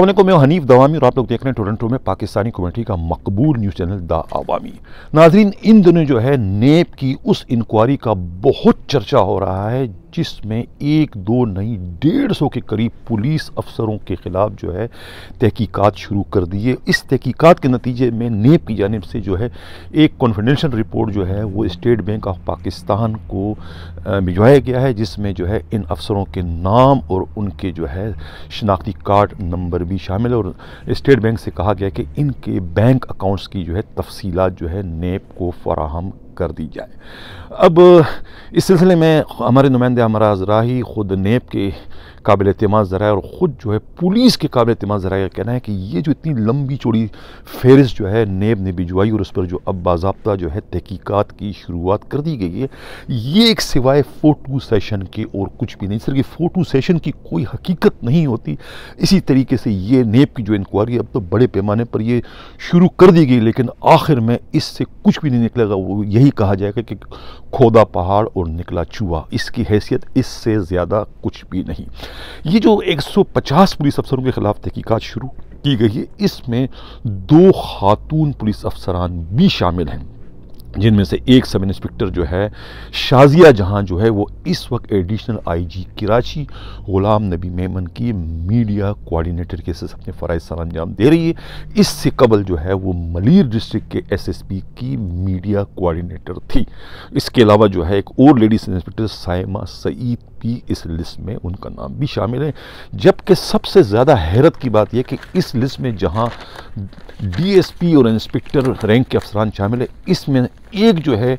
अस्सलाम मैं हनीफ दवामी और आप लोग देख रहे हैं टोरंटो में पाकिस्तानी कम्युनिटी का मकबूल न्यूज़ चैनल द आवामी नाजरीन इन दिनों जो है नेप की उस इंक्वायरी का बहुत चर्चा हो रहा है जिसमें एक दो नहीं डेढ़ सौ के करीब पुलिस अफसरों के ख़िलाफ़ जो है तहकीकात शुरू कर दी है इस तहकीकात के नतीजे में नेप की जानब से जो है एक कॉन्फिडेंशल रिपोर्ट जो है वो स्टेट बैंक ऑफ पाकिस्तान को भिजवाया गया है जिसमें जो है इन अफसरों के नाम और उनके जो है शनाख्ती कार्ड नंबर भी शामिल है और स्टेट बैंक से कहा गया कि इनके बैंक अकाउंट्स की जो है तफसीत जो है नेप को फराहम कर दी जाए अब इस सिलसिले में हमारे नुमाइंदे अमराज राही ख़ुद नेब के काबिल अतमाद ज़रा और ख़ुद जो है पुलिस के काबिल अतमाद ज़रा कहना है कि ये जो इतनी लंबी चौड़ी फहरिस्त जो है नेब ने भिजवाई और उस पर जो अब बाबा जो है तहकीक़ात की शुरुआत कर दी गई है ये एक सिवाय फ़ोटो सेशन के और कुछ भी नहीं सर कि फ़ोटो सेशन की कोई हकीकत नहीं होती इसी तरीके से ये नेब की जो इंक्वायरी अब तो बड़े पैमाने पर ये शुरू कर दी गई लेकिन आखिर में इससे कुछ भी नहीं निकलेगा वो यही कहा जाएगा कि खोदा पहाड़ और निकला चूहा इसकी हैसियत इससे ज़्यादा कुछ भी नहीं ये जो 150 पुलिस अफसरों के ख़िलाफ़ तहकीकात शुरू की गई है इसमें दो खातून पुलिस अफसरान भी शामिल हैं जिनमें से एक सब इंस्पेक्टर जो है शाजिया जहां जो है वो इस वक्त एडिशनल आईजी कराची गुलाम नबी मेमन की मीडिया कोऑर्डिनेटर के केसेस अपने फ़राइज सर अंजाम दे रही है इससे कबल जो है वो मलिर डिस्ट्रिक्ट के एसएसपी की मीडिया कोऑर्डिनेटर थी इसके अलावा जो है एक और लेडीज इंस्पेक्टर साइमा सईद की इस लिस्ट में उनका नाम भी शामिल है जबकि सबसे ज़्यादा हैरत की बात यह कि इस लिस्ट में जहाँ डीएसपी और इंस्पेक्टर रैंक के अफसरान शामिल है इसमें एक जो है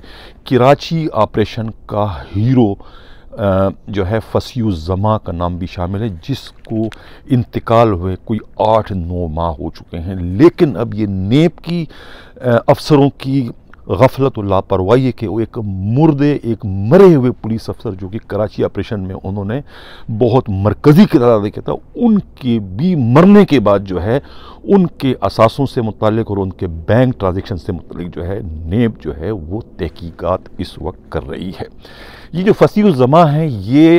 कराची ऑपरेशन का हीरो जो है फसी ज़मा का नाम भी शामिल है जिसको इंतकाल हुए कोई आठ नौ माह हो चुके हैं लेकिन अब ये नेप की अफसरों की गफलत और लापरवाही के वो एक मुर्दे एक मरे हुए पुलिस अफसर जो कि कराची ऑपरेशन में उन्होंने बहुत मरकज़ी किरदार अदा किया था उनके भी मरने के बाद जो है उनके असासों से मुतल और उनके बैंक ट्रांजेक्शन से मुतल जो है नेब जो है वो तहकीक़ात इस वक्त कर रही है ये जो फ़सीज़मा ज़मा है ये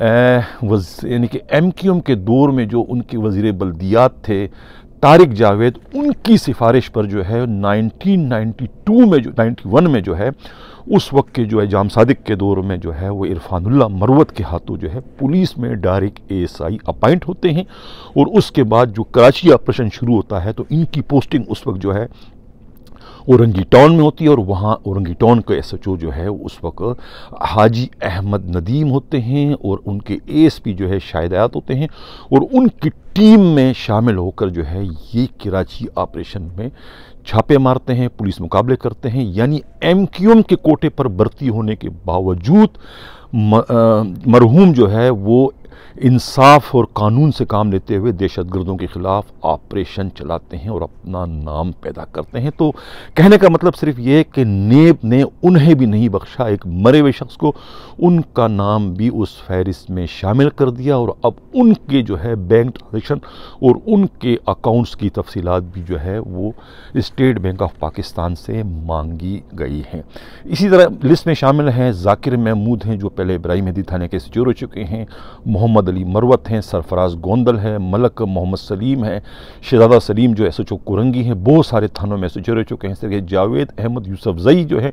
यानी कि एम क्यू एम के दौर में जो उनके वज़ी बल्दियात थे तारिक जावेद उनकी सिफारिश पर जो है 1992 में जो 91 में जो है उस वक्त के जो है जाम सादिक के दौर में जो है वो इरफानुल्ला मरवत के हाथों जो है पुलिस में डायरेक्ट एएसआई अपॉइंट होते हैं और उसके बाद जो कराची ऑपरेशन शुरू होता है तो इनकी पोस्टिंग उस वक्त जो है टाउन में होती है और वहाँ टाउन का एस एच ओ जो है उस वक्त हाजी अहमद नदीम होते हैं और उनके ए एस पी जो है आयात होते हैं और उनकी टीम में शामिल होकर जो है ये कराची ऑपरेशन में छापे मारते हैं पुलिस मुकाबले करते हैं यानी एम क्यू एम के कोटे पर भर्ती होने के बावजूद मरहूम जो है वो इंसाफ और कानून से काम लेते हुए दहशत गर्दों के ख़िलाफ़ ऑपरेशन चलाते हैं और अपना नाम पैदा करते हैं तो कहने का मतलब सिर्फ ये कि नेब ने उन्हें भी नहीं बख्शा एक मरे हुए शख्स को उनका नाम भी उस फहरिस्त में शामिल कर दिया और अब उनके जो है बैंक ट्रांजेक्शन और उनके अकाउंट्स की तफसीत भी जो है वो स्टेट बैंक ऑफ पाकिस्तान से मांगी गई हैं इसी तरह लिस्ट में शामिल हैं जाकिर महमूद हैं जो पहले इब्राहिम हदी थाने के सिचोर हो चुके हैं मोहम्मद अली मरवत हैं सरफराज गोंदल हैं मलक मोहम्मद सलीम हैं शहजादा सलीम जो एस एच ओ कुरंगी हैं बहुत सारे थानों में एस एच रह चुके हैं सर जावेद अहमद यूसफ जई जो हैं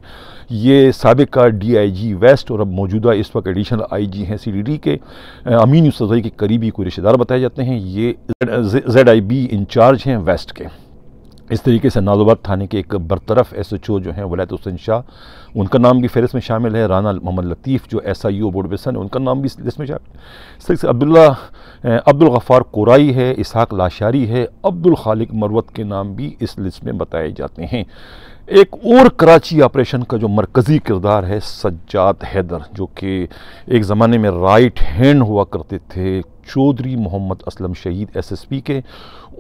ये सबका डी आई जी वेस्ट और अब मौजूदा इस वक्त एडिशनल आई जी हैं सी डी डी के अमीन यूसफ जई के करीबी कोई रिश्तेदार बताए जाते हैं ये जेड आई बी इंचार्ज हैं वेस्ट के इस तरीके से नालोबाद थाने के एक बरतरफ एस एच ओ जो हैं वलैत हुसैन शाह उनका नाम भी फहरस में शामिल है राना मोहम्मद लतीफ़ जो एस आई यू बोडबेसन है उनका नाम भी इस लिस्ट में शामिल इस अब्दुल्ला अब्दुल गफ़ार कोराई है इसहाक लाशारी है अब्दुल खालिक मरवत के नाम भी इस लिस्ट में बताए जाते हैं एक और कराची ऑपरेशन का जो मरकज़ी किरदार है सज्जात हैदर जो कि एक ज़माने में राइट हैंड हुआ करते थे चौधरी मोहम्मद असलम शहीद एसएसपी के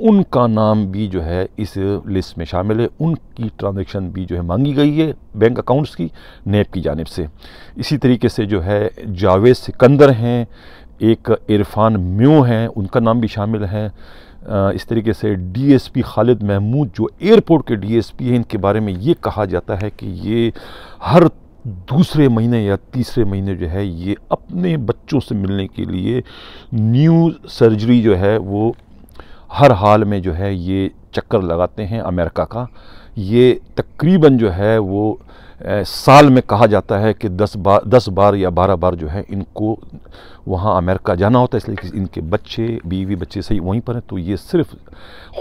उनका नाम भी जो है इस लिस्ट में शामिल है उनकी ट्रांजेक्शन भी जो है मांगी गई है बैंक अकाउंट्स की नैब की जानब से इसी तरीके से जो है जावेद सिकंदर हैं एक इरफान म्यो हैं उनका नाम भी शामिल है इस तरीके से डीएसपी खालिद महमूद जो एयरपोर्ट के डीएसपी हैं इनके बारे में ये कहा जाता है कि ये हर दूसरे महीने या तीसरे महीने जो है ये अपने बच्चों से मिलने के लिए न्यू सर्जरी जो है वो हर हाल में जो है ये चक्कर लगाते हैं अमेरिका का ये तकरीबन जो है वो साल में कहा जाता है कि दस बार दस बार या बारह बार जो है इनको वहाँ अमेरिका जाना होता है इसलिए कि इनके बच्चे बीवी बच्चे सही वहीं पर हैं तो ये सिर्फ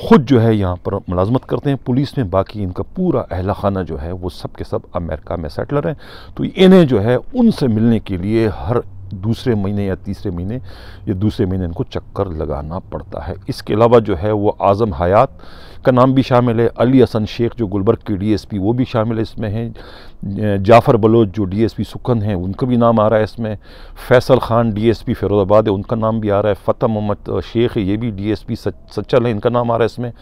ख़ुद जो है यहाँ पर मुलाजमत करते हैं पुलिस में बाकी इनका पूरा अहला खाना जो है वो सब के सब अमेरिका में सेटलर हैं तो इन्हें जो है उनसे मिलने के लिए हर दूसरे महीने या तीसरे महीने या दूसरे महीने इनको चक्कर लगाना पड़ता है इसके अलावा जो है वो आज़म हयात का नाम भी शामिल है अली हसन शेख जो गुलबर्ग के डीएसपी वो भी शामिल है इसमें हैं जाफ़र बलोच जो डीएसपी सुकन हैं उनका भी नाम आ रहा है इसमें फैसल खान डीएसपी फिरोज़ाबाद है उनका नाम भी आ रहा है फ़तेह मोहम्मद शेख है ये भी डी सच्चल है इनका नाम आ रहा है इसमें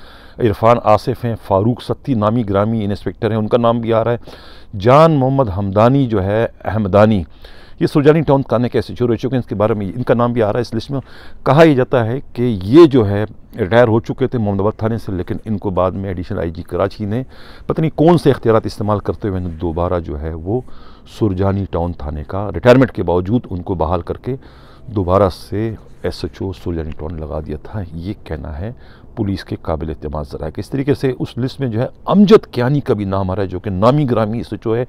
इरफान आसिफ हैं फ़ारूक सत्ती नामी ग्रामी इंस्पेक्टर हैं उनका नाम भी आ रहा है जान मोहम्मद हमदानी जो है अहमदानी ये सुरजानी टाउन कान्हे कैसे शुरू हो चुके हैं इसके बारे में इनका नाम भी आ रहा है इस लिस्ट में कहा यह जाता है कि ये जो है रिटायर हो चुके थे मोहम्मदाबाद थाने से लेकिन इनको बाद में एडिशनल आई जी कराची ने पता नहीं कौन से अख्तियार इस्तेमाल करते हुए दोबारा जो है वो सुरजानी टाउन थाने का रिटायरमेंट के बावजूद उनको बहाल करके दोबारा से S H O Surjani town लगा दिया था ये कहना है पुलिस के काबिल अतम ज़रा किस इस तरीके से उस लिस्ट में जो है अमजद क्यानी का भी नाम आ रहा है जो कि नामी ग्रामी एस एच ओ है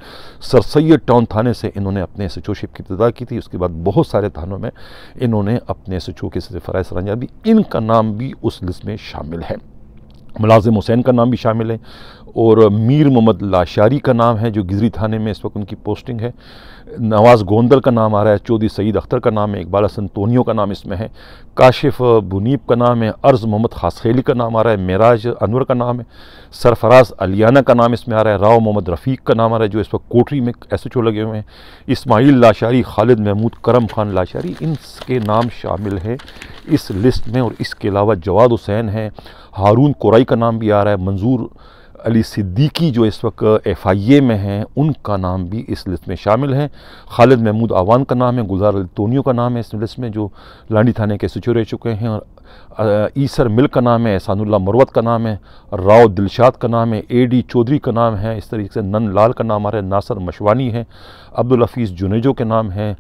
सर सैद टाउन थाने से इन्होंने अपने एस एच ओ शिप की इब्तदा की थी उसके बाद बहुत सारे थानों में इन्होंने अपने एस एच ओ के फ़राज सरंजा दी इनका नाम भी उस लिस्ट में शामिल है मुलाजिम हुसैन का नाम भी शामिल है और मीर मोहम्मद लाशारी का नाम है जो गिजरी थाने में इस वक्त उनकी पोस्टिंग है नवाज़ गोंदल का नाम आ रहा है चौधरी सईद अख्तर का नाम है इकबाल हसनतोनीो का नाम इसमें है काशिफ बुनीब का नाम है अर्ज़ मोहम्मद खासखेली का नाम आ रहा है मेराज अनवर का नाम है सरफराज अलियाना का नाम इसमें आ रहा है राव मोहम्मद रफ़ीक का नाम आ रहा है जो इस वक्त कोटरी में एस एच ओ लगे हुए हैं इसमाइल लाशारी खालिद महमूद करम खान लाशारी इनके नाम शामिल हैं इस लिस्ट में और इसके अलावा जवाद हुसैन हैं हारून कोराई का नाम भी आ रहा है मंजूर अली सिद्दीकी जो इस वक्त एफ़ आई ए में हैं उनका नाम भी इस लिस्ट में शामिल है खालिद महमूद आवान का नाम है गुलजार अली अल्तोनियो का नाम है इस लिस्ट में जो लांडी थाने के सचिव रह चुके हैं और ईसर मिल का नाम है एहसानुल्ला मरवत का नाम है राव दिलशाद का नाम है ए डी चौधरी का नाम है इस तरीके से नन लाल का नाम आ रहा है नासर मशवानी है अब्दुल हफीज़ जुनेजो के नाम है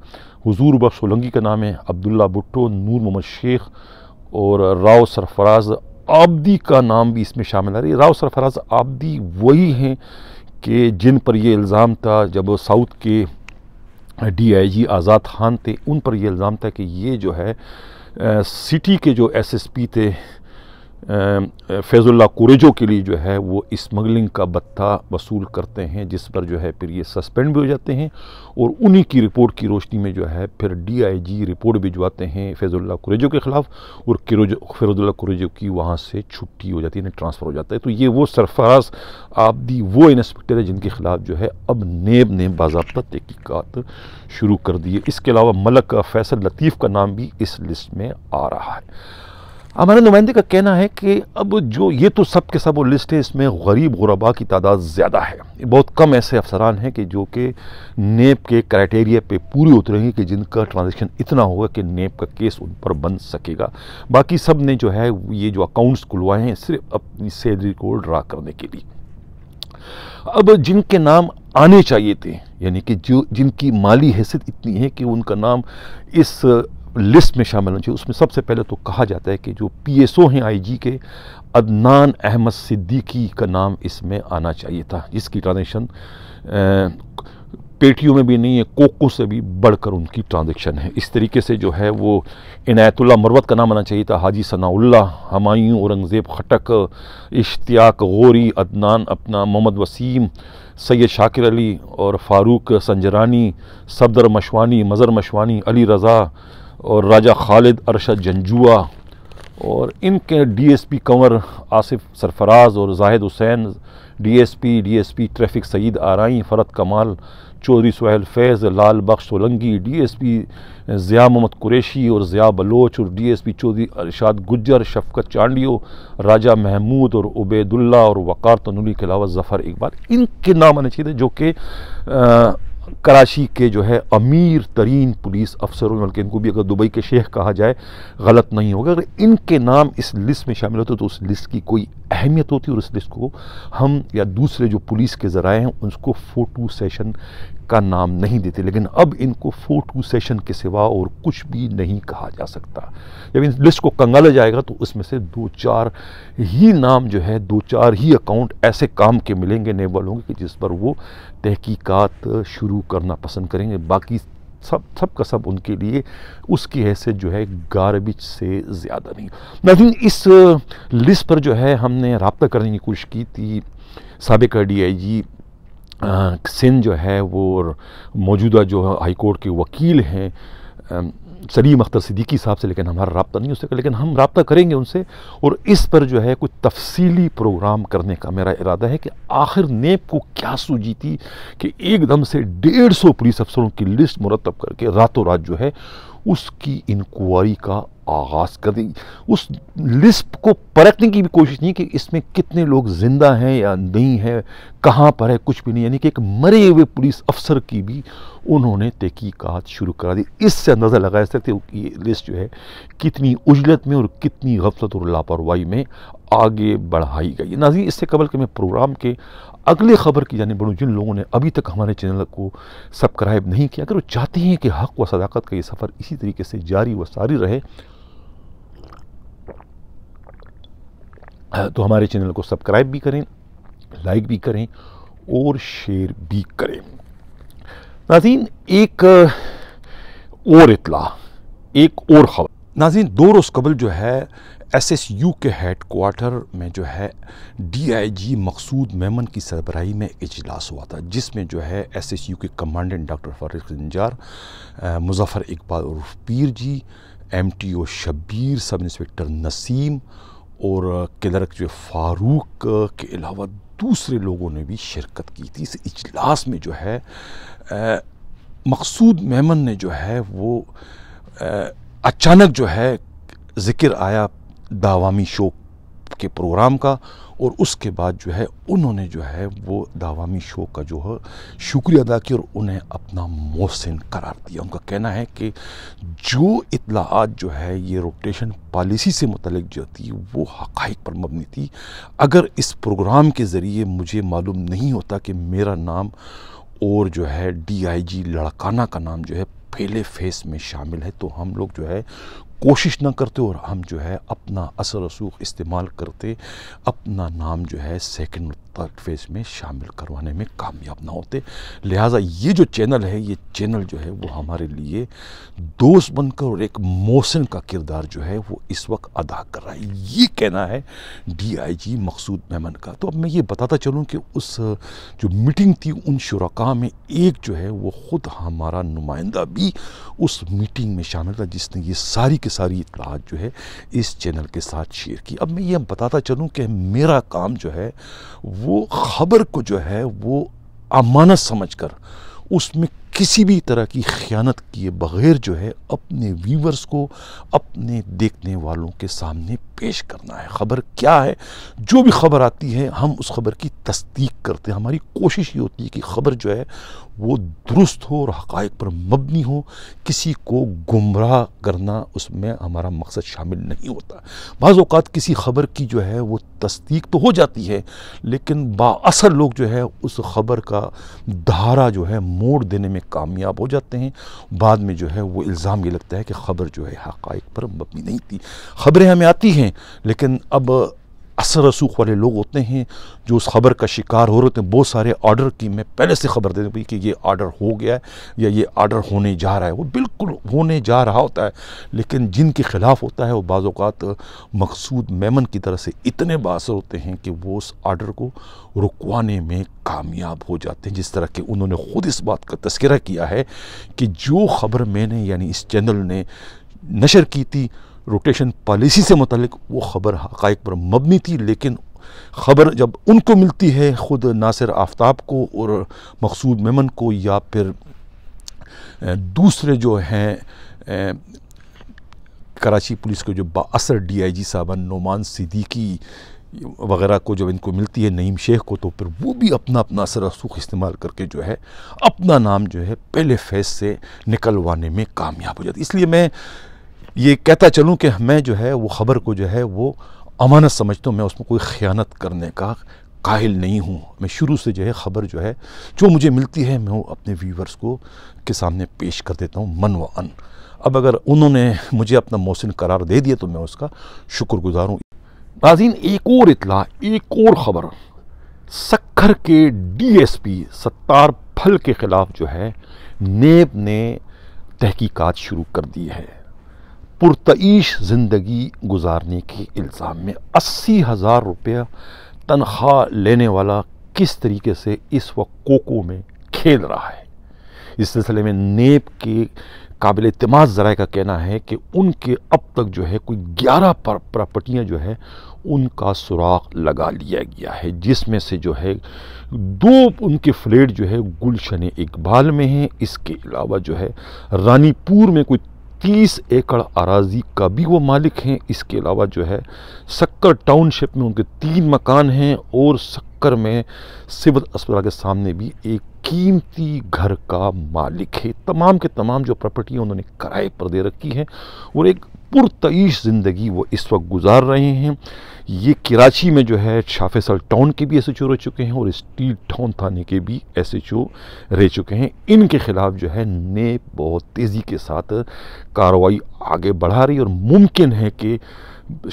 हजूर बख्श सोलंगी का नाम है अब्दुल्ला भुट्टो नूर मोहम्मद शेख और राव सरफराज आबदी का नाम भी इसमें शामिल आ रही है राव सरफराज आबदी वही हैं कि जिन पर यह इल्ज़ाम था जब साउथ के डीआईजी आज़ाद खान थे उन पर यह इल्ज़ाम था कि ये जो है सिटी के जो एसएसपी थे फैज़ुल्ला कुरेजो के लिए जो है वो स्मगलिंग का बत्ता वसूल करते हैं जिस पर जो है फिर ये सस्पेंड भी हो जाते हैं और उन्हीं की रिपोर्ट की रोशनी में जो है फिर डीआईजी रिपोर्ट भिजवाते हैं फैज़ुल्ला कुरेजो के ख़िलाफ़ और फैज़ुल्ला कुरेजो की वहाँ से छुट्टी हो जाती है ट्रांसफ़र हो जाता है तो ये वो सरफराज आबदी वो इंस्पेक्टर है जिनके ख़िलाफ़ जो है अब नेब ने बाबा तहकीक़ात शुरू कर दी है इसके अलावा मलक फैसल लतीफ़ का नाम भी इस लिस्ट में आ रहा है हमारे नुमाइंदे का कहना है कि अब जो ये तो सब के सब वो लिस्ट है इसमें गरीब गुरबा की तादाद ज़्यादा है बहुत कम ऐसे अफसरान हैं कि जो कि नेप के क्राइटेरिया पे पूरी उतरेंगे कि जिनका ट्रांजेक्शन इतना होगा कि नेप का केस उन पर बन सकेगा बाकी सब ने जो है ये जो अकाउंट्स खुलवाए हैं सिर्फ अपनी सैलरी को ड्रा करने के लिए अब जिनके नाम आने चाहिए थे यानी कि जो जिनकी माली हैसियत इतनी है कि उनका नाम इस लिस्ट में शामिल होना चाहिए उसमें सबसे पहले तो कहा जाता है कि जो पी एस ओ हैं आई जी के अदनान अहमद सिद्दीकी का नाम इसमें आना चाहिए था जिसकी ट्रांजेक्शन पेटियों में भी नहीं है कोको से भी बढ़कर उनकी ट्रांजेक्शन है इस तरीके से जो है वो इनायतुल्ला मरवत का नाम आना चाहिए था हाजी सनाउल्ला हमायूं औरंगज़ेब खटक इश्तियाक गौरी अदनान अपना मोहम्मद वसीम सैयद शाकिर अली और फारूक संजरानी सफदर मशवानी मज़र मशवानी अली रज़ा और राजा खालिद अरशद जंजुआ और इनके डीएसपी कंवर आसिफ सरफराज और Zahid Hussain DSP DSP traffic Saeed आरई फ़रत कमाल चौधरी सुहेल फैज़ लाल बख्श सोलंगी डीएसपी ज़िया मोहम्मद कुरेशी और ज़िया बलोच और डीएसपी चौधरी अरशाद गुज्जर शफकत चांडियो राजा महमूद और उबैदुल्ला और वक़ार तनूली के अलावा जफ़र इकबाल इनके नाम आने चाहिए थे जो कि कराची के जो है अमीर तरीन पुलिस अफसरों बल्कि इनको भी अगर दुबई के शेख कहा जाए गलत नहीं होगा अगर इनके नाम इस लिस्ट में शामिल होते तो उस लिस्ट की कोई अहमियत होती है और इस लिस्ट को हम या दूसरे जो पुलिस के ज़राए हैं उसको फोटो सेशन का नाम नहीं देते लेकिन अब इनको फोटो सेशन के सिवा और कुछ भी नहीं कहा जा सकता जब इन लिस्ट को कंगाला जाएगा तो उसमें से दो चार ही नाम जो है दो चार ही अकाउंट ऐसे काम के मिलेंगे नेबल होंगे कि जिस पर वो तहकीकात शुरू करना पसंद करेंगे बाकी सब सब का सब उनके लिए उसकी हैसियत जो है गारबेज से ज़्यादा नहीं लेकिन इस लिस्ट पर जो है हमने रबता करने की कोशिश की थी सबका डी आई जी सिंध जो है वो मौजूदा जो हाई कोर्ट के वकील हैं सलीम अख्तर सिद्दीकी साहब से लेकिन हमारा रबता नहीं उससे लेकिन हम रबता करेंगे उनसे और इस पर जो है कोई तफसीली प्रोग्राम करने का मेरा इरादा है कि आखिर नेब को क्या सूझी थी कि एकदम से डेढ़ सौ पुलिस अफसरों की लिस्ट मुरतब करके रातों रात जो है उसकी इंक्वायरी का आगाज़ कर दी उस लिस्प को परखने की भी कोशिश नहीं कि इसमें कितने लोग ज़िंदा हैं या नहीं है कहाँ पर है कुछ भी नहीं यानी कि एक मरे हुए पुलिस अफसर की भी उन्होंने तहकीकात शुरू करा दी इससे अंदाज़ा लगा सकते हो कि ये लिस्ट जो है कितनी उजलत में और कितनी गफलत और लापरवाही में आगे बढ़ाई गई नाजी इससे कबल के मैं प्रोग्राम के अगले ख़बर की जाने बढ़ूँ जिन लोगों ने अभी तक हमारे चैनल को सब्सक्राइब नहीं किया अगर वो चाहते हैं कि हक़ व सदाकत का ये सफ़र इसी तरीके से जारी व सारी रहे तो हमारे चैनल को सब्सक्राइब भी करें लाइक भी करें और शेयर भी करें नाजीन एक और इतला एक और खबर नाजीन दो रोज़ कबल जो है एस एस यू के हेड क्वार्टर में जो है डी आई जी मकसूद मेमन की सरबराही में एक इजलास हुआ था जिसमें जो है एस एस यू के कमांडेंट डॉक्टर फारिक जंजार मुजफ़र इकबाल और Pir ji M T O Shabbir sub inspector Naseem और किलर जो फारूक के अलावा दूसरे लोगों ने भी शिरकत की थी इस इजलास में जो है मकसूद मेमन ने जो है वो आ, अचानक जो है ज़िक्र आया दावामी शोक के प्रोग्राम का और उसके बाद जो है उन्होंने जो है वो दावामी शो का जो है शुक्रिया अदा किया और उन्हें अपना मोहसिन करार दिया उनका कहना है कि जो इतलाआत जो है ये रोटेशन पॉलिसी से मतलब जो थी वो हक़ पर मबनी थी अगर इस प्रोग्राम के ज़रिए मुझे मालूम नहीं होता कि मेरा नाम और जो है जी लड़काना का नाम जो है पहले फेस में शामिल है तो हम लोग जो है कोशिश ना करते और हम जो है अपना असर रसूख इस्तेमाल करते अपना नाम जो है सेकेंड थर्ड फेज़ में शामिल करवाने में कामयाब ना होते लिहाजा ये जो चैनल है ये चैनल जो है वो हमारे लिए दोस्त बनकर और एक मोहसिन का किरदार जो है वो इस वक्त अदा कर रहा है ये कहना है डीआईजी मकसूद मेमन का तो अब मैं ये बताता चलूँ कि उस जो मीटिंग थी उन शुरा में एक जो है वो ख़ुद हमारा नुमाइंदा भी उस मीटिंग में शामिल था जिसने ये सारी की सारी इतलात जो है इस चैनल के साथ शेयर की अब मैं ये बताता चलूँ कि मेरा काम जो है वो ख़बर को जो है वो अमानत समझ कर उसमें किसी भी तरह की ख़यानत किए बग़ैर जो है अपने व्यूवर्स को अपने देखने वालों के सामने पेश करना है ख़बर क्या है जो भी ख़बर आती है हम उस ख़बर की तस्दीक करते हैं हमारी कोशिश ये होती है कि ख़बर जो है वो दुरुस्त हो और हक़ पर मबनी हो किसी को गुमराह करना उसमें हमारा मकसद शामिल नहीं होता बाज़ अवत किसी ख़बर की जो है वो तस्दीक तो हो जाती है लेकिन बासर लोग जो है उस ख़बर का धारा जो है मोड़ देने में कामयाब हो जाते हैं बाद में जो है वो इल्ज़ाम ये लगता है कि ख़बर जो है हक़ पर मबनी नहीं थी ख़बरें हमें आती हैं लेकिन अब असर रसूख वाले लोग होते हैं जो उस ख़बर का शिकार हो रहे होते हैं बहुत सारे ऑर्डर की मैं पहले से ख़बर दे दूँगी कि ये ऑर्डर हो गया है या ये ऑर्डर होने जा रहा है वो बिल्कुल होने जा रहा होता है लेकिन जिनके ख़िलाफ़ होता है वो बाज़ात मकसूद मेमन की तरह से इतने बासर होते हैं कि वो उस ऑर्डर को रुकवाने में कामयाब हो जाते हैं जिस तरह के उन्होंने ख़ुद इस बात का तस्करा किया है कि जो ख़बर मैंने यानी इस चैनल ने नशर की थी रोटेशन पॉलिसी से मतलब वो ख़बर हक़ पर मबनी थी लेकिन ख़बर जब उनको मिलती है ख़ुद नासिर आफ्ताब को और मकसूद मेमन को या फिर दूसरे जो हैं कराची पुलिस के जो बासर डी आई जी साहबन नुमान सिद्दीकी वगैरह को जब इनको मिलती है नईम शेख को तो फिर वो भी अपना अपना रसूख इस्तेमाल करके जो है अपना नाम जो है पहले फेज से निकलवाने में कामयाब हो जाती इसलिए मैं ये कहता चलूँ कि मैं जो है वो ख़बर को जो है वो अमानत समझता हूँ मैं उसमें कोई ख़यानत करने का काहिल नहीं हूँ मैं शुरू से जो है ख़बर जो है जो मुझे मिलती है मैं वो अपने व्यूवर्स को के सामने पेश कर देता हूँ मन व अन अब अगर उन्होंने मुझे अपना मौसम करार दे दिया तो मैं उसका शुक्रगुजार हूँ नाजीन एक और इतला एक और ख़बर सखर के डीएसपी सत्तार फल के ख़िलाफ़ जो है नेब ने तहकीकात शुरू कर दी है पुरतईश ज़िंदगी गुजारने के इल्ज़ाम में अस्सी हज़ार रुपया तनख्वाह लेने वाला किस तरीके से इस वक्त कोको में खेल रहा है इस सिलसिले में नेब के काबिल तमाज जराए का कहना है कि उनके अब तक जो है कोई ग्यारह प्रॉपर्टियाँ जो है उनका सुराख लगा लिया गया है जिसमें से जो है दो उनके फ्लैट जो है गुलशन इकबाल में हैं इसके अलावा जो है रानीपुर में कोई तीस एकड़ अराजी का भी वो मालिक हैं इसके अलावा जो है शक्कर टाउनशिप में उनके तीन मकान हैं और शक्कर में सिविल अस्पताल के सामने भी एक कीमती घर का मालिक है तमाम के तमाम जो प्रॉपर्टी उन्होंने किराए पर दे रखी है और एक पुरतईश ज़िंदगी वो इस वक्त गुजार रहे हैं ये कराची में जो है शाफेसल टाउन के भी एस एच ओ रह चुके हैं और स्टील टाउन थाने के भी एस एच ओ रह चुके हैं इनके ख़िलाफ़ जो है ने बहुत तेज़ी के साथ कार्रवाई आगे बढ़ा रही और मुमकिन है कि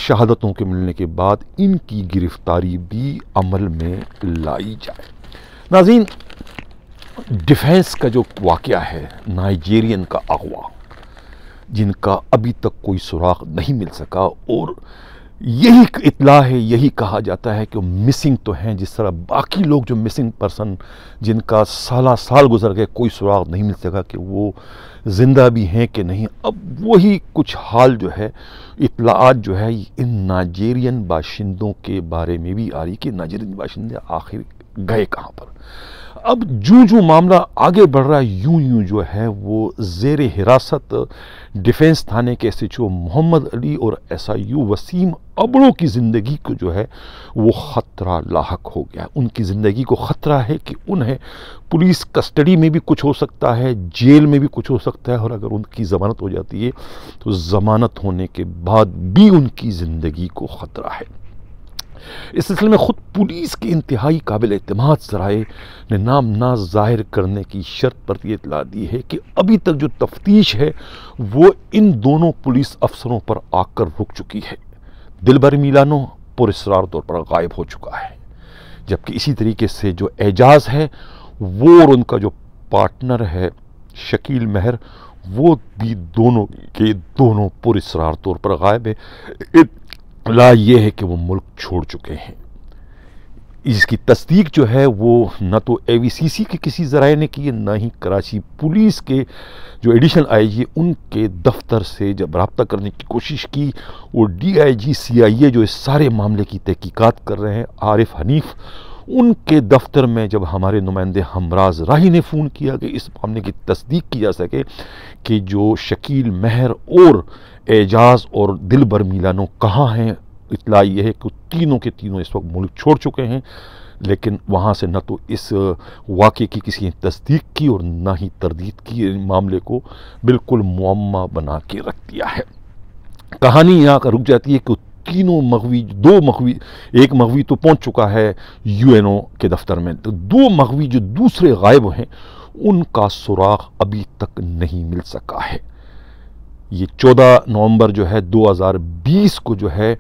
शहादतों के मिलने के बाद इनकी गिरफ़्तारी भी अमल में लाई जाए नाजीन डिफेंस का जो वाक़ है नाइजेरियन का अगवा जिनका अभी तक कोई सुराग नहीं मिल सका और यही इतला है यही कहा जाता है कि वो मिसिंग तो हैं जिस तरह बाकी लोग जो मिसिंग पर्सन जिनका साला साल गुजर गए कोई सुराग नहीं मिल सका कि वो ज़िंदा भी हैं कि नहीं अब वही कुछ हाल जो है इतलात जो है इन नाइजेरियन बाशिंदों के बारे में भी आ रही कि नाइजेरियन बाशिंदे आखिर गए कहाँ पर अब जो जो मामला आगे बढ़ रहा है यूं यूं जो है वो जेर हिरासत डिफेंस थाने के S H O Mohammad Ali और एस आई यू वसीम अबड़ों की ज़िंदगी को जो है वो ख़तरा लाक हो गया उनकी ज़िंदगी को ख़तरा है कि उन्हें पुलिस कस्टडी में भी कुछ हो सकता है जेल में भी कुछ हो सकता है और अगर उनकी ज़मानत हो जाती है तो ज़मानत होने के बाद भी उनकी ज़िंदगी को ख़तरा है इस सिलसिले में ख़ुद पुलिस के इंतहाई काबिल अतमाद सराय ने नाम ना जाहिर करने की शर्त पर यह इतला दी है कि अभी तक जो तफ्तीश है वो इन दोनों पुलिस अफसरों पर आकर रुक चुकी है दिलबर मिलानो पुरस्ार तौर पर गायब हो चुका है जबकि इसी तरीके से जो एजाज है वो और उनका जो पार्टनर है शकील महर वो भी दोनों के दोनों पुरस्ार तौर पर गायब है ला ये है कि वो मुल्क छोड़ चुके हैं इसकी तस्दीक जो है वो ना तो ए के किसी ज़राए ने की ना ही कराची पुलिस के जो एडिशनल जी उनके दफ्तर से जब रबता करने की कोशिश की सी डीआईजी सीआईए जो इस सारे मामले की तहकीकात कर रहे हैं आरिफ हनीफ उनके दफ्तर में जब हमारे नुमाइंदे हमराज राही ने फ़ोन किया कि इस मामले की तस्दीक की जा सके कि जो शकील महर और एजाज और दिल भर मिलानों कहाँ हैं इतला यह है कि तीनों के तीनों इस वक्त मुल्क छोड़ चुके हैं लेकिन वहाँ से न तो इस वाक़े की किसी ने तस्दीक की और ना ही तरदीद की मामले को बिल्कुल मुम्मा बना के रख दिया है कहानी यहाँ का रुक जाती है कि तीनों मगवी दो मगवी एक मगवी तो पहुँच चुका है यू एन ओ के दफ्तर में तो दो मगवी जो दूसरे गायब हैं उनका सुराग अभी तक नहीं मिल सका है ये 14 नवंबर जो है 2020 को जो है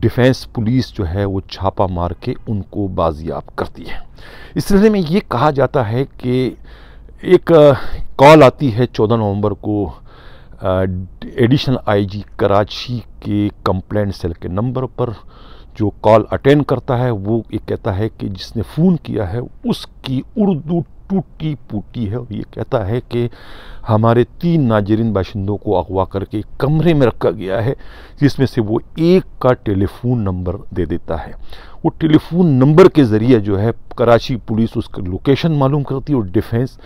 डिफेंस पुलिस जो है वो छापा मार के उनको बाजियाब करती है इस सिलसिले में ये कहा जाता है कि एक कॉल आती है 14 नवंबर को एडिशनल आईजी कराची के कंप्लेंट सेल के नंबर पर जो कॉल अटेंड करता है वो ये कहता है कि जिसने फ़ोन किया है उसकी उर्दू टूटी फूटी है और ये कहता है कि हमारे तीन नाजरीन बाशिंदों को अगवा करके कमरे में रखा गया है जिसमें से वो एक का टेलीफोन नंबर दे देता है वो टेलीफोन नंबर के ज़रिए जो है कराची पुलिस उसका लोकेशन मालूम करती है और डिफेंस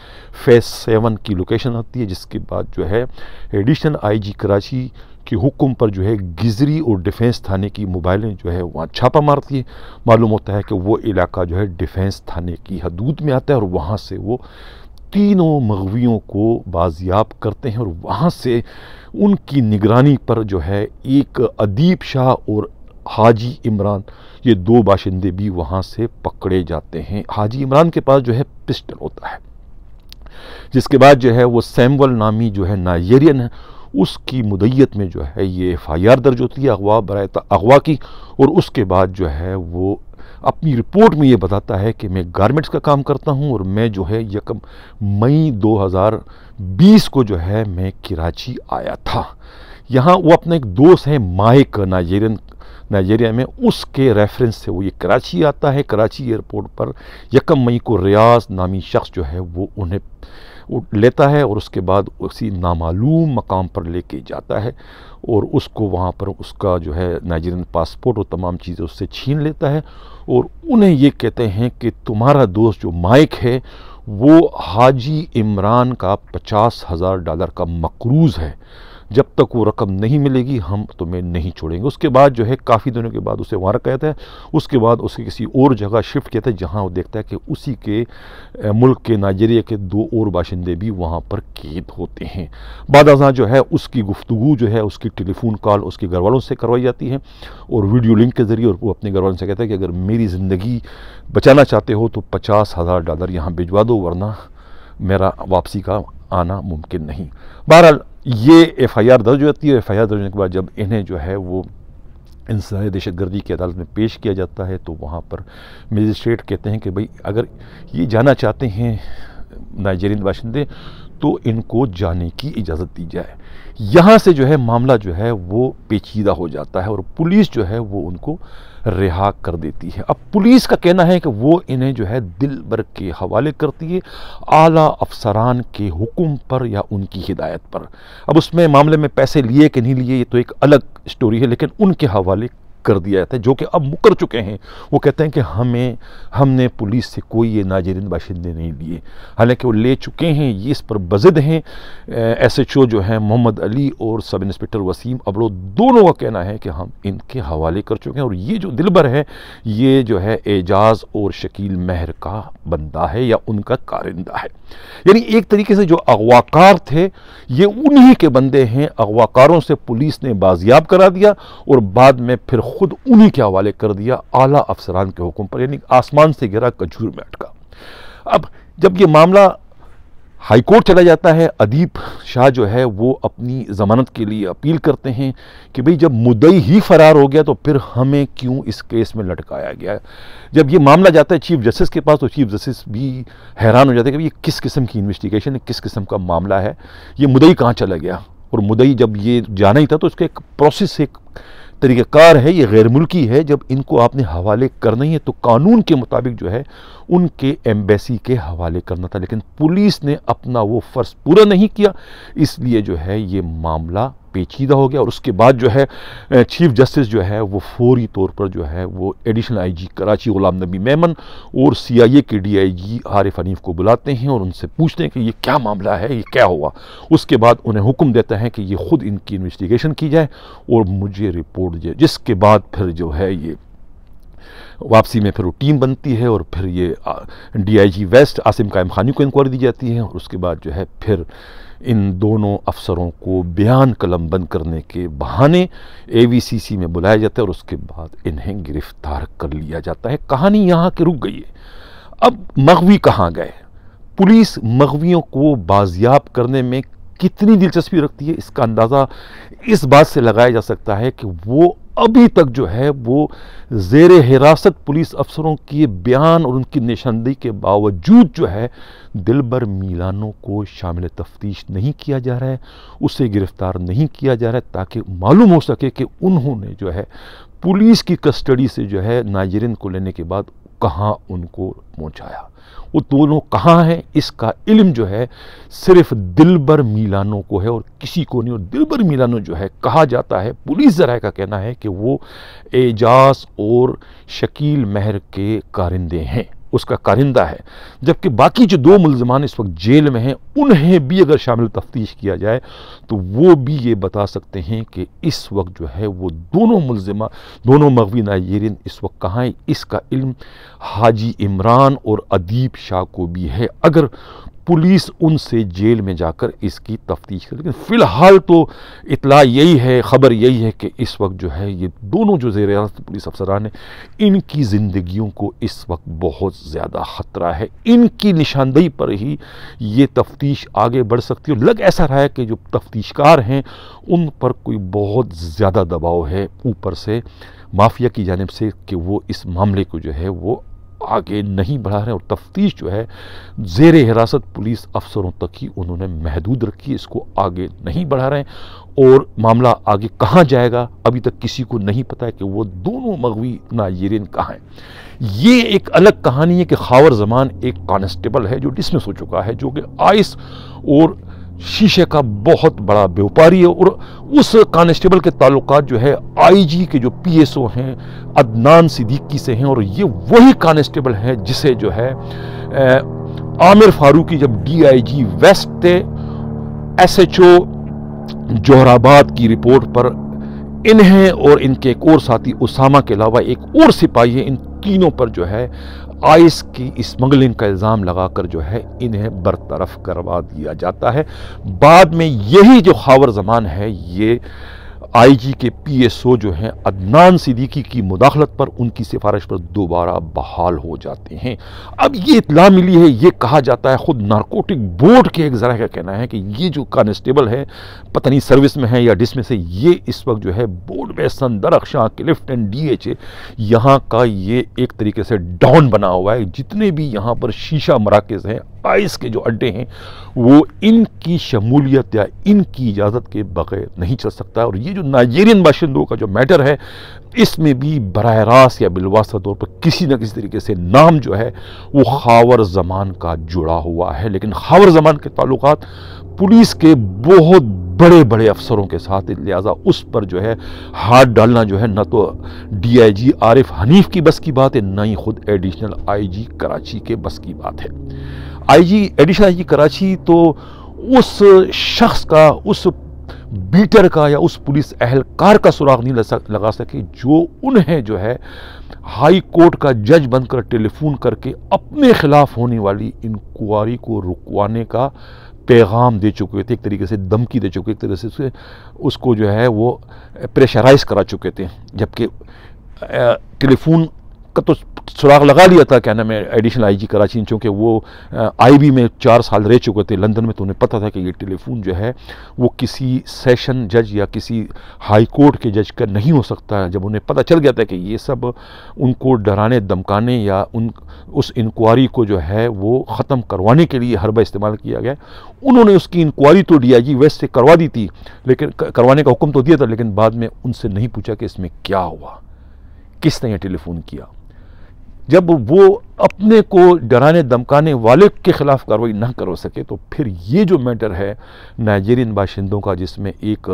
फेस सेवन की लोकेशन आती है जिसके बाद जो है एडिशनल आईजी कराची कि हुक्म पर जो है गिजरी और डिफेंस थाने की मोबाइलें जो है वहाँ छापा मारती है मालूम होता है कि वो इलाका जो है डिफेंस थाने की हदूद में आता है और वहाँ से वो तीनों मगवियों को बाजियाब करते हैं और वहाँ से उनकी निगरानी पर जो है एक अदीब शाह और हाजी इमरान ये दो बाशिंदे भी वहाँ से पकड़े जाते हैं हाजी इमरान के पास जो है पिस्टल होता है जिसके बाद जो है वो सैमवल नामी जो है नाइजेरियन है उसकी मुदैत में जो है ये एफ़ आई आर दर्ज होती है अगवा बर अगवा की और उसके बाद जो है वो अपनी रिपोर्ट में ये बताता है कि मैं गारमेंट्स का काम करता हूँ और मैं जो है यकम मई 2020 को जो है मैं कराची आया था यहाँ वो अपना एक दोस्त है माहिक नाइजेरियन नाइजेरिया में उसके रेफरेंस से वो ये कराची आता है कराची एयरपोर्ट पर यकम मई को रियाज नामी शख्स जो है वो उन्हें लेता है और उसके बाद उसी नामालूम मकाम पर लेके जाता है और उसको वहाँ पर उसका जो है नाइजीरियन पासपोर्ट और तमाम चीज़ें उससे छीन लेता है और उन्हें ये कहते हैं कि तुम्हारा दोस्त जो माइक है वो हाजी इमरान का पचास हज़ार डॉलर का मकरूज़ है जब तक वो रकम नहीं मिलेगी हम तुम्हें नहीं छोड़ेंगे उसके बाद जो है काफ़ी दिनों के बाद उसे वहाँ रखा जाता है उसके बाद उसे किसी और जगह शिफ्ट किया था जहाँ वो देखता है कि उसी के मुल्क के नाइजेरिया के दो और बाशिंदे भी वहाँ पर कैद होते हैं बाद जो है उसकी गुफ्तु जो है उसकी टेलीफोन कॉल उसके घर वालों से करवाई जाती है और वीडियो लिंक के ज़रिए और वो अपने घर वालों से कहता है कि अगर मेरी ज़िंदगी बचाना चाहते हो तो पचास हज़ार डॉलर यहाँ भिजवा दो वरना मेरा वापसी का आना मुमकिन नहीं बहरहाल ये एफ आई आर दर्ज होती है एफ आई आर दर्ज होने के बाद जब इन्हें जो है वो इंसान दहशत गर्दी की अदालत में पेश किया जाता है तो वहाँ पर मजिस्ट्रेट कहते हैं कि भाई अगर ये जाना चाहते हैं नाइजेरियन बाशिंदे तो इनको जाने की इजाज़त दी जाए यहाँ से जो है मामला जो है वो पेचीदा हो जाता है और पुलिस जो है वो उनको रिहा कर देती है अब पुलिस का कहना है कि वो इन्हें जो है दिल भर के हवाले करती है आला अफसरान के हुक्म पर या उनकी हिदायत पर अब उसमें मामले में पैसे लिए कि नहीं लिए ये तो एक अलग स्टोरी है लेकिन उनके हवाले कर दिया जाता है जो कि अब मुकर चुके हैं वो कहते हैं कि हमें हमने पुलिस से कोई ये नाजरन बाशिंदे नहीं लिए हालांकि वो ले चुके हैं ये इस पर बजद हैं एस एच ओ जो है मोहम्मद अली और सब इंस्पेक्टर वसीम अबड़ो दोनों का कहना है कि हम इनके हवाले कर चुके हैं और ये जो दिलबर है ये जो है एजाज और शकील महर का बंदा है या उनका कारिंदा है यानी एक तरीके से जो अगवाकार थे ये उन्हीं के बंदे हैं अगवाकारों से पुलिस ने बाजियाब करा दिया और बाद में फिर खुद उन्हीं के हवाले कर दिया आला अफसरान के हुक्म पर यानी आसमान से गिरा कजूर में अटका अब जब ये मामला हाई कोर्ट चला जाता है अदीप शाह जो है वो अपनी ज़मानत के लिए अपील करते हैं कि भाई जब मुदई ही फ़रार हो गया तो फिर हमें क्यों इस केस में लटकाया गया जब ये मामला जाता है चीफ जस्टिस के पास तो चीफ जस्टिस भी हैरान हो जाते हैं कि ये किस किस्म की इन्वेस्टिगेशन है किस किस्म का मामला है ये मुदई कहाँ चला गया और मुदई जब ये जाना ही था तो उसका एक प्रोसेस एक तरीक़ार है ये गैर मुल्की है जब इनको आपने हवाले करना ही है तो कानून के मुताबिक जो है उनके एम्बेसी के हवाले करना था लेकिन पुलिस ने अपना वो फ़र्ज़ पूरा नहीं किया इसलिए जो है ये मामला पेचीदा हो गया और उसके बाद जो है चीफ जस्टिस जो है वो फौरी तौर पर जो है वो एडिशनल आईजी कराची गुलाम नबी मेमन और सीआईए के डीआईजी आरिफ हनीफ को बुलाते हैं और उनसे पूछते हैं कि ये क्या मामला है ये क्या हुआ उसके बाद उन्हें हुक्म देता है कि ये ख़ुद इनकी इन्वेस्टिगेशन की जाए और मुझे रिपोर्ट दे जिसके बाद फिर जो है ये वापसी में फिर वो टीम बनती है और फिर ये डीआईजी वेस्ट आसिम कायम खानी को इंक्वायरी दी जाती है और उसके बाद जो है फिर इन दोनों अफसरों को बयान कलम बंद करने के बहाने एवीसीसी में बुलाया जाता है और उसके बाद इन्हें गिरफ्तार कर लिया जाता है कहानी यहाँ के रुक गई है अब मगवी कहाँ गए पुलिस मगवियों को बाजियाब करने में कितनी दिलचस्पी रखती है इसका अंदाज़ा इस बात से लगाया जा सकता है कि वो अभी तक जो है वो जेर हिरासत पुलिस अफसरों के बयान और उनकी निशानदेही के बावजूद जो है दिल भर मीलानों को शामिल तफ्तीश नहीं किया जा रहा है उसे गिरफ्तार नहीं किया जा रहा है ताकि मालूम हो सके कि उन्होंने जो है पुलिस की कस्टडी से जो है नाजरन को लेने के बाद कहाँ उनको पहुँचाया वो दोनों कहाँ हैं इसका इल्म जो है सिर्फ दिलबर मीलानों को है और किसी को नहीं और दिलबर मीलानो जो है कहा जाता है पुलिस जराए का कहना है कि वो एजाज और शकील महर के कारिंदे हैं उसका कारिंदा है जबकि बाकी जो दो मुलजमान इस वक्त जेल में हैं उन्हें भी अगर शामिल तफ्तीश किया जाए तो वो भी ये बता सकते हैं कि इस वक्त जो है वो दोनों मुलजमा दोनों मगवी नायरिन इस वक्त कहाँ हैं इसका इल्म हाजी इमरान और अदीब शाह को भी है अगर पुलिस उनसे जेल में जाकर इसकी तफ्तीश कर लेकिन फ़िलहाल तो इतला यही है ख़बर यही है कि इस वक्त जो है ये दोनों जो जेर पुलिस अफसरान हैं इनकी ज़िंदगियों को इस वक्त बहुत ज़्यादा ख़तरा है इनकी निशानदेही पर ही ये तफ्तीश आगे बढ़ सकती है लग ऐसा रहा है कि जो तफ्तीशकार हैं उन पर कोई बहुत ज़्यादा दबाव है ऊपर से माफिया की जानब से कि वो इस मामले को जो है वो आगे नहीं बढ़ा रहे और तफ्तीश जो है जेर हिरासत पुलिस अफसरों तक ही उन्होंने महदूद रखी इसको आगे नहीं बढ़ा रहे और मामला आगे कहाँ जाएगा अभी तक किसी को नहीं पता है कि वो दोनों मगवी नायरीन कहाँ हैं ये एक अलग कहानी है कि खावर जमान एक कॉन्स्टेबल है जो डिसमिस हो चुका है जो कि आइस और शीशे का बहुत बड़ा व्यापारी है और उस कांस्टेबल के ताल्लुक जो है आईजी के जो पीएसओ हैं अदनान सिद्दीकी से हैं और ये वही कांस्टेबल हैं जिसे जो है आमिर फारूकी जब डीआईजी वेस्ट थे एसएचओ जोहराबाद की रिपोर्ट पर इन्हें और इनके एक और साथी उसामा के अलावा एक और सिपाही है इन तीनों पर जो है आइस की स्मगलिंग का इल्ज़ाम लगाकर जो है इन्हें बरतरफ करवा दिया जाता है बाद में यही जो खावर जमान है ये आईजी के पीएसओ जो हैं अदनान सिद्दीकी की मुदाखलत पर उनकी सिफारिश पर दोबारा बहाल हो जाते हैं अब ये इतला मिली है ये कहा जाता है ख़ुद नारकोटिक बोर्ड के एक ज़रा का कहना है कि ये जो कॉन्स्टेबल है पता नहीं सर्विस में है या डिसमें से ये इस वक्त जो है बोर्ड में संदरक्षा एंड डी एच ए यहाँ का ये एक तरीके से डाउन बना हुआ है जितने भी यहाँ पर शीशा मराकज़ हैं आइस के जो अड्डे हैं वो इनकी शमूलियत या इनकी इजाज़त के बगैर नहीं चल सकता और ये जो नाइजेरियन बाशिंदों का जो मैटर है इसमें भी बरह रास्त या बिलवास्ता तौर पर किसी न किसी तरीके से नाम जो है वो खावर जमान का जुड़ा हुआ है लेकिन खावर जमान के ताल्लुक पुलिस के बहुत बड़े बड़े अफसरों के साथ लिहाजा उस पर जो है हाथ डालना जो है ना तो डीआईजी आरिफ हनीफ की बस की बात है ना ही खुद एडिशनल आईजी कराची के बस की बात है आईजी एडिशनल आईजी कराची तो उस शख्स का उस बीटर का या उस पुलिस अहलकार का सुराग नहीं लगा सके जो उन्हें जो है हाई कोर्ट का जज बनकर टेलीफोन करके अपने खिलाफ होने वाली इंक्वायरी को रुकवाने का पैगाम दे चुके थे एक तरीके से धमकी दे चुके एक तरीके से उसको जो है वो प्रेशराइज करा चुके थे जबकि टेलीफोन का तो सुराग लगा लिया था क्या नाम है एडिशनल आईजी कराची चूँकि वो आईबी में चार साल रह चुके थे लंदन में तो उन्हें पता था कि ये टेलीफोन जो है वो किसी सेशन जज या किसी हाई कोर्ट के जज का नहीं हो सकता जब उन्हें पता चल गया था कि ये सब उनको डराने धमकाने या उन उस इंक्वायरी को जो है वो ख़त्म करवाने के लिए हरबा इस्तेमाल किया गया उन्होंने उसकी इंक्वायरी तो डी वेस्ट से करवा दी थी लेकिन करवाने का हुक्म तो दिया था लेकिन बाद में उनसे नहीं पूछा कि इसमें क्या हुआ किसने यह टेलीफोन किया जब वो अपने को डराने धमकाने वाले के ख़िलाफ़ कार्रवाई ना कर सके तो फिर ये जो मैटर है नाइजेरियन बाशिंदों का जिसमें एक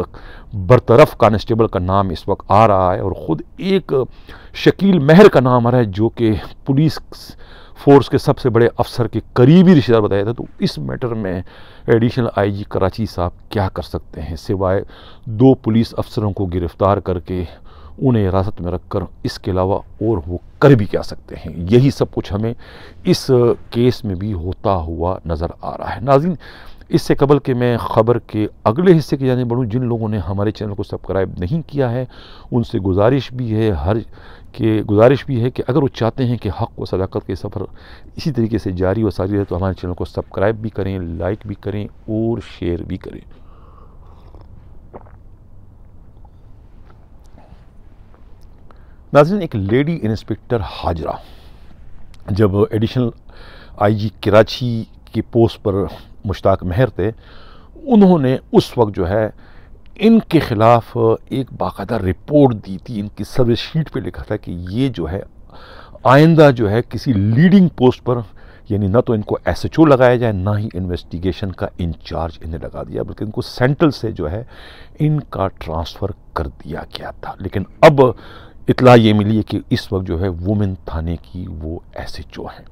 बरतरफ कांस्टेबल का नाम इस वक्त आ रहा है और ख़ुद एक शकील महर का नाम आ रहा है जो कि पुलिस फोर्स के सबसे बड़े अफसर के करीबी रिश्तेदार बताया था तो इस मैटर में एडिशनल आईजी कराची साहब क्या कर सकते हैं सिवाय दो पुलिस अफसरों को गिरफ़्तार करके उन्हें हिरासत में रखकर इसके अलावा और वो कर भी क्या सकते हैं यही सब कुछ हमें इस केस में भी होता हुआ नज़र आ रहा है नाजिन इससे कबल के मैं ख़बर के अगले हिस्से की जाने बढ़ूँ जिन लोगों ने हमारे चैनल को सब्सक्राइब नहीं किया है उनसे गुजारिश भी है हर के गुजारिश भी है कि अगर वो चाहते हैं कि हक़ व सदाकत के सफ़र इसी तरीके से जारी व सारी रहे तो हमारे चैनल को सब्सक्राइब भी करें लाइक भी करें और शेयर भी करें नाजन एक लेडी इंस्पेक्टर हाजरा जब एडिशनल आईजी कराची के पोस्ट पर मुश्ताक मेहर थे उन्होंने उस वक्त जो है इनके ख़िलाफ़ एक बाकायदा रिपोर्ट दी थी इनकी सर्विस शीट पे लिखा था कि ये जो है आइंदा जो है किसी लीडिंग पोस्ट पर यानी ना तो इनको एस एच ओ लगाया जाए ना ही इन्वेस्टिगेशन का इंचार्ज इन्हें लगा दिया बल्कि इनको सेंट्रल से जो है इनका ट्रांसफ़र कर दिया गया था लेकिन अब इतला ये मिली है कि इस वक्त जो है वुमेन थाने की वो एस एच ओ है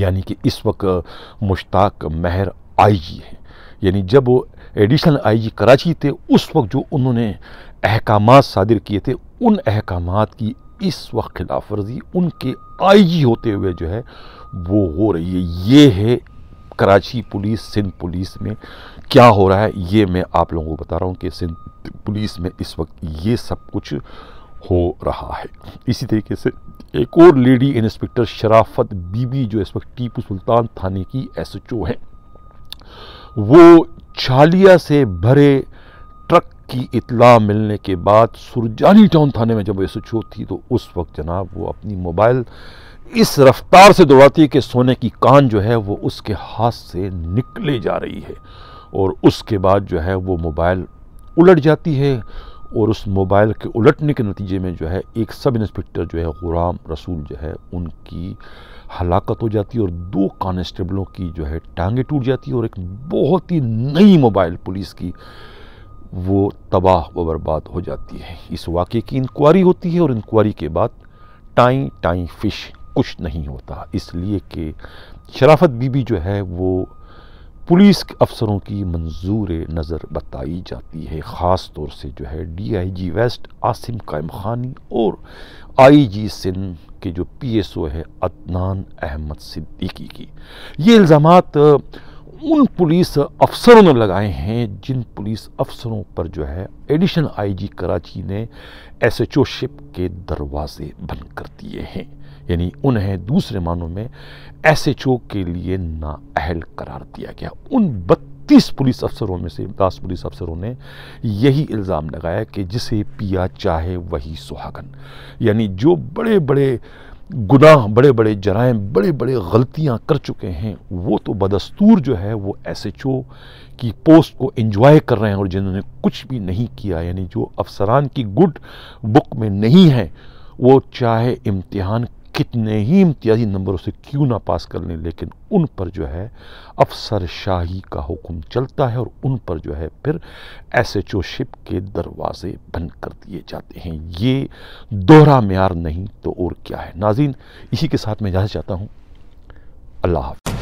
यानी कि इस वक्त मुश्ताक महर आई जी है यानी जब वो एडिशनल आई जी कराची थे उस वक्त जो उन्होंने अहकाम सादिर किए थे उन अहकाम की इस वक्त खिलाफ वर्जी उनके आई जी होते हुए जो है वो हो रही है ये है कराची पुलिस सिंध पुलिस में क्या हो रहा है ये मैं आप लोगों को बता रहा हूँ कि सिंध पुलिस में इस वक्त ये सब कुछ हो रहा है इसी तरीके से एक और लेडी इंस्पेक्टर शराफत बीबी जो इस वक्त टीपू सुल्तान थाने की एस एच ओ हैं वो छालिया से भरे ट्रक की इतला मिलने के बाद सुरजानी टाउन थाने में जब एस एच ओ थी तो उस वक्त जनाब वो अपनी मोबाइल इस रफ्तार से दौड़ाती कि सोने की कान जो है वो उसके हाथ से निकले जा रही है और उसके बाद जो है वो मोबाइल उलट जाती है और उस मोबाइल के उलटने के नतीजे में जो है एक सब इंस्पेक्टर जो है गुराम रसूल जो है उनकी हलाकत हो जाती है और दो कांस्टेबलों की जो है टांगें टूट जाती है और एक बहुत ही नई मोबाइल पुलिस की वो तबाह व बर्बाद हो जाती है इस वाक़े की इंक्वायरी होती है और इंक्वायरी के बाद टाई टाई फिश कुछ नहीं होता इसलिए कि शराफत बीबी जो है वो पुलिस अफसरों की मंजूर नज़र बताई जाती है ख़ास तौर से जो है डीआईजी वेस्ट आसिम कायम खानी और आईजी सिंध के जो पीएसओ है अदनान अहमद सिद्दीकी की ये इल्ज़ाम उन पुलिस अफसरों ने लगाए हैं जिन पुलिस अफसरों पर जो है एडिशनल आईजी कराची ने एसएचओ शिप के दरवाजे बंद कर दिए हैं यानी उन्हें दूसरे मानों में एस एच ओ के लिए नाअहल करार दिया गया उन बत्तीस पुलिस अफसरों में से दस पुलिस अफसरों ने यही इल्ज़ाम लगाया कि जिसे पिया चाहे वही सुहागन यानी जो बड़े बड़े गुनाह बड़े बड़े जराएं बड़े बड़े गलतियां कर चुके हैं वो तो बदस्तूर जो है वो एस एच ओ की पोस्ट को एंजॉय कर रहे हैं और जिन्होंने कुछ भी नहीं किया यानी जो अफसरान की गुड बुक में नहीं है वो चाहे इम्तिहान कितने ही इम्तियाजी नंबरों से क्यों ना पास कर लें लेकिन उन पर जो है अफसर शाही का हुक्म चलता है और उन पर जो है फिर एस एच ओ शिप के दरवाजे बंद कर दिए जाते हैं ये दोहरा मैार नहीं तो और क्या है नाजीन इसी के साथ मैं जाना चाहता हूँ अल्लाह हाफि